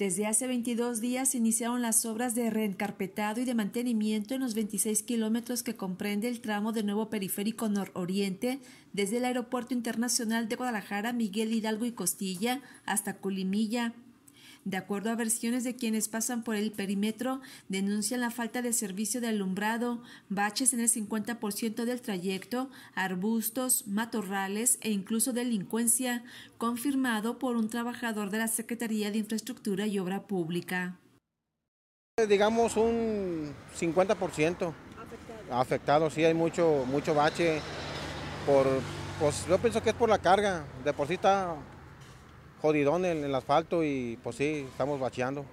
Desde hace 22 días se iniciaron las obras de reencarpetado y de mantenimiento en los 26 kilómetros que comprende el tramo de nuevo periférico nororiente, desde el Aeropuerto Internacional de Guadalajara, Miguel Hidalgo y Costilla, hasta Culimilla, de acuerdo a versiones de quienes pasan por el perímetro, denuncian la falta de servicio de alumbrado, baches en el 50% del trayecto, arbustos, matorrales e incluso delincuencia, confirmado por un trabajador de la Secretaría de Infraestructura y Obra Pública. Eh, digamos un 50%. Afectado. Afectado, sí, hay mucho, mucho bache. Por, pues, yo pienso que es por la carga, de por sí está jodidón en el asfalto y pues sí, estamos bacheando.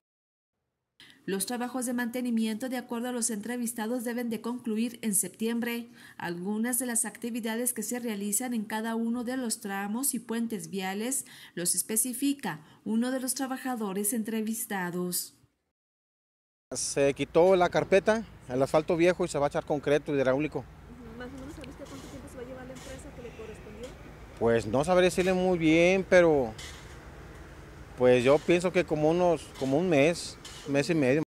Los trabajos de mantenimiento, de acuerdo a los entrevistados, deben de concluir en septiembre. Algunas de las actividades que se realizan en cada uno de los tramos y puentes viales los especifica uno de los trabajadores entrevistados. Se quitó la carpeta, el asfalto viejo y se va a echar concreto hidráulico. ¿Más o menos sabes cuánto tiempo se va a llevar la empresa que le correspondió? Pues no sabré decirle muy bien, pero pues yo pienso que como unos, como un mes, mes y medio.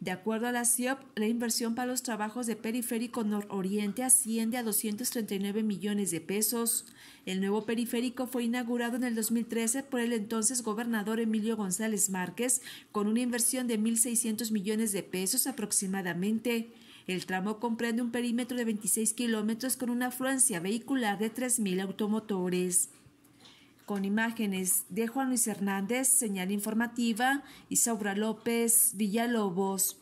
De acuerdo a la CIOP, la inversión para los trabajos de periférico nororiente asciende a 239 millones de pesos. El nuevo periférico fue inaugurado en el 2013 por el entonces gobernador Emilio González Márquez con una inversión de 1.600 millones de pesos aproximadamente. El tramo comprende un perímetro de 26 kilómetros con una afluencia vehicular de 3.000 automotores con imágenes de Juan Luis Hernández, señal informativa, Isaura López, Villalobos.